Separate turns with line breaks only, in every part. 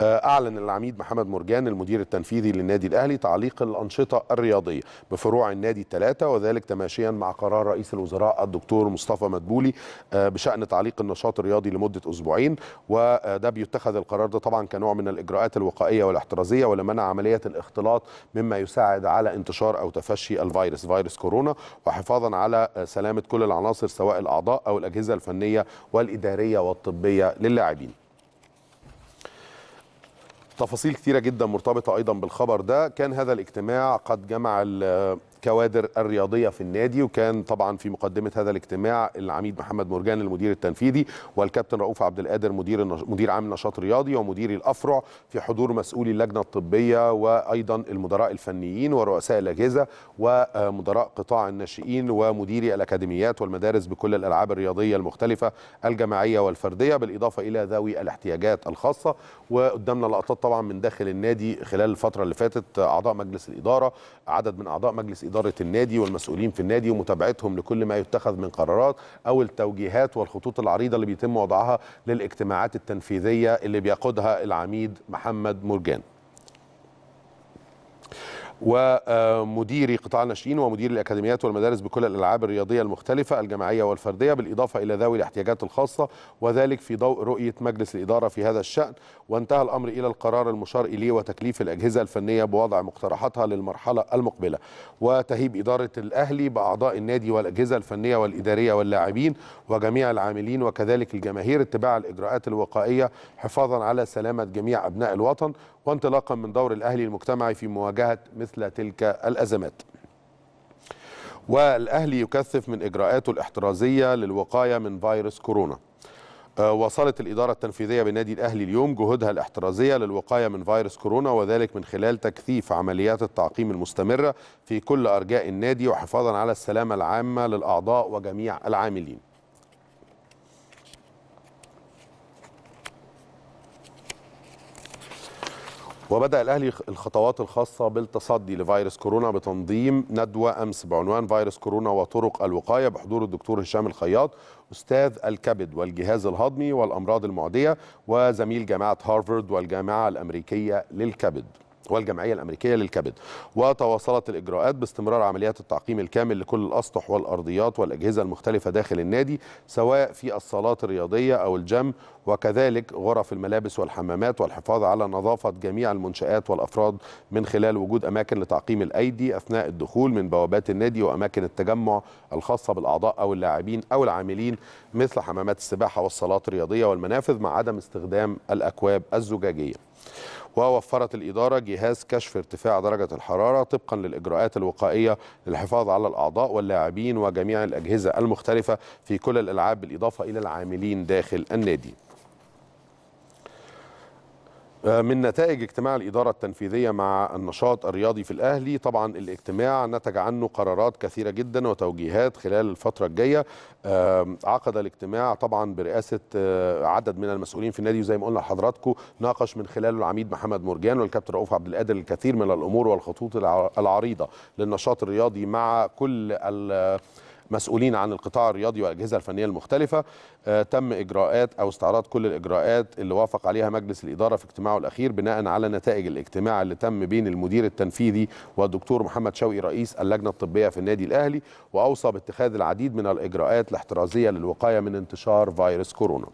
آه، أعلن العميد محمد مرجان المدير التنفيذي للنادي الأهلي تعليق الأنشطة الرياضية بفروع النادي الثلاثة وذلك تماشيا مع قرار رئيس الوزراء الدكتور مصطفى مدبولي آه، بشأن تعليق النشاط الرياضي لمدة أسبوعين وده آه، بيتخذ القرار ده طبعا كنوع من الإجراءات الوقائية والاحترازية ولمنع عملية الاختلاط مما يساعد على انتشار أو تفشي الفيروس فيروس كورونا وحفاظا على سلامة كل العناصر سواء الأعضاء أو الأجهزة الفنية والإدارية والطبية للاعبين تفاصيل كثيرة جدا مرتبطة أيضا بالخبر ده كان هذا الاجتماع قد جمع كوادر الرياضيه في النادي وكان طبعا في مقدمه هذا الاجتماع العميد محمد مرجان المدير التنفيذي والكابتن رؤوف عبد القادر مدير مدير عام النشاط الرياضي ومديري الافرع في حضور مسؤولي اللجنه الطبيه وايضا المدراء الفنيين ورؤساء الاجهزه ومدراء قطاع الناشئين ومديري الاكاديميات والمدارس بكل الالعاب الرياضيه المختلفه الجماعيه والفرديه بالاضافه الى ذوي الاحتياجات الخاصه وقدامنا لقطات طبعا من داخل النادي خلال الفتره اللي فاتت اعضاء مجلس الاداره عدد من اعضاء مجلس إدارة النادي والمسؤولين في النادي ومتابعتهم لكل ما يتخذ من قرارات أو التوجيهات والخطوط العريضة اللي بيتم وضعها للاجتماعات التنفيذية اللي بيقودها العميد محمد مرجان ومديري قطاع الناشئين ومدير الاكاديميات والمدارس بكل الالعاب الرياضيه المختلفه الجماعيه والفرديه بالاضافه الى ذوي الاحتياجات الخاصه وذلك في ضوء رؤيه مجلس الاداره في هذا الشان وانتهى الامر الى القرار المشار اليه وتكليف الاجهزه الفنيه بوضع مقترحاتها للمرحله المقبله وتهيب اداره الاهلي باعضاء النادي والاجهزه الفنيه والاداريه واللاعبين وجميع العاملين وكذلك الجماهير اتباع الاجراءات الوقائيه حفاظا على سلامه جميع ابناء الوطن وانطلاقا من دور الاهلي المجتمعي في مواجهه مثل مثل تلك الأزمات والأهلي يكثف من إجراءاته الاحترازية للوقاية من فيروس كورونا آه، وصلت الإدارة التنفيذية بالنادي الأهلي اليوم جهودها الاحترازية للوقاية من فيروس كورونا وذلك من خلال تكثيف عمليات التعقيم المستمرة في كل أرجاء النادي وحفاظا على السلامة العامة للأعضاء وجميع العاملين وبدأ الأهلي الخطوات الخاصة بالتصدي لفيروس كورونا بتنظيم ندوة أمس بعنوان فيروس كورونا وطرق الوقاية بحضور الدكتور هشام الخياط أستاذ الكبد والجهاز الهضمي والأمراض المعدية وزميل جامعة هارفارد والجامعة الأمريكية للكبد والجمعية الأمريكية للكبد وتواصلت الإجراءات باستمرار عمليات التعقيم الكامل لكل الأسطح والأرضيات والأجهزة المختلفة داخل النادي سواء في الصالات الرياضية أو الجم وكذلك غرف الملابس والحمامات والحفاظ على نظافة جميع المنشآت والأفراد من خلال وجود أماكن لتعقيم الأيدي أثناء الدخول من بوابات النادي وأماكن التجمع الخاصة بالأعضاء أو اللاعبين أو العاملين مثل حمامات السباحة والصالات الرياضية والمنافذ مع عدم استخدام الأكواب الزجاجية ووفرت الإدارة جهاز كشف ارتفاع درجة الحرارة طبقا للإجراءات الوقائية للحفاظ على الأعضاء واللاعبين وجميع الأجهزة المختلفة في كل الألعاب بالإضافة إلى العاملين داخل النادي من نتائج اجتماع الإدارة التنفيذية مع النشاط الرياضي في الأهلي طبعا الاجتماع نتج عنه قرارات كثيرة جدا وتوجيهات خلال الفترة الجاية عقد الاجتماع طبعا برئاسة آه، عدد من المسؤولين في النادي وزي ما قلنا لحضراتكم ناقش من خلاله العميد محمد مرجان والكابتن رؤوف عبد القادر الكثير من الأمور والخطوط العريضة للنشاط الرياضي مع كل مسؤولين عن القطاع الرياضي والأجهزة الفنية المختلفة آه، تم إجراءات أو استعراض كل الإجراءات اللي وافق عليها مجلس الإدارة في اجتماعه الأخير بناء على نتائج الاجتماع اللي تم بين المدير التنفيذي والدكتور محمد شوقي رئيس اللجنة الطبية في النادي الأهلي وأوصى باتخاذ العديد من الإجراءات الاحترازية للوقاية من انتشار فيروس كورونا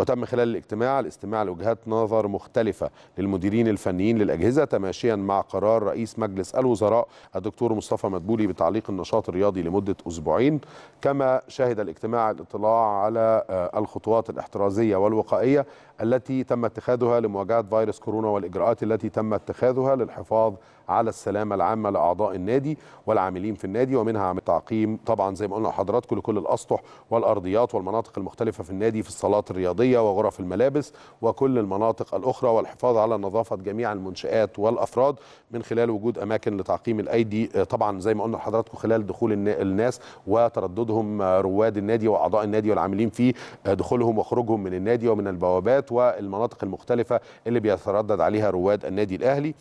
وتم خلال الاجتماع الاستماع لوجهات نظر مختلفة للمديرين الفنيين للأجهزة تماشيا مع قرار رئيس مجلس الوزراء الدكتور مصطفى مدبولي بتعليق النشاط الرياضي لمدة أسبوعين المستمعين كما شهد الاجتماع الاطلاع على آه، الخطوات الاحترازية والوقائية التي تم اتخاذها لمواجهة فيروس كورونا والإجراءات التي تم اتخاذها للحفاظ على السلامة العامة لأعضاء النادي والعاملين في النادي ومنها عمل تعقيم طبعا زي ما قلنا لحضراتكم لكل الأسطح والأرضيات والمناطق المختلفة في النادي في الصالات الرياضية وغرف الملابس وكل المناطق الأخرى والحفاظ على نظافة جميع المنشآت والأفراد من خلال وجود أماكن لتعقيم الأيدي آه، طبعا زي ما قلنا لحضراتكم خلال دخول الناس و وترددهم رواد النادي واعضاء النادي والعاملين فيه دخولهم وخروجهم من النادي ومن البوابات والمناطق المختلفه اللي بيتردد عليها رواد النادي الاهلي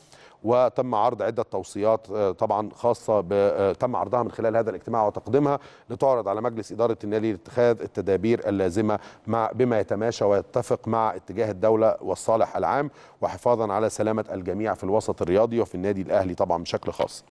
وتم عرض عدة توصيات آه، طبعا خاصة آه، تم عرضها من خلال هذا الاجتماع وتقديمها لتعرض على مجلس إدارة النادي لاتخاذ التدابير اللازمة مع بما يتماشى ويتفق مع اتجاه الدولة والصالح العام وحفاظا على سلامة الجميع في الوسط الرياضي وفي النادي الأهلي طبعا بشكل خاص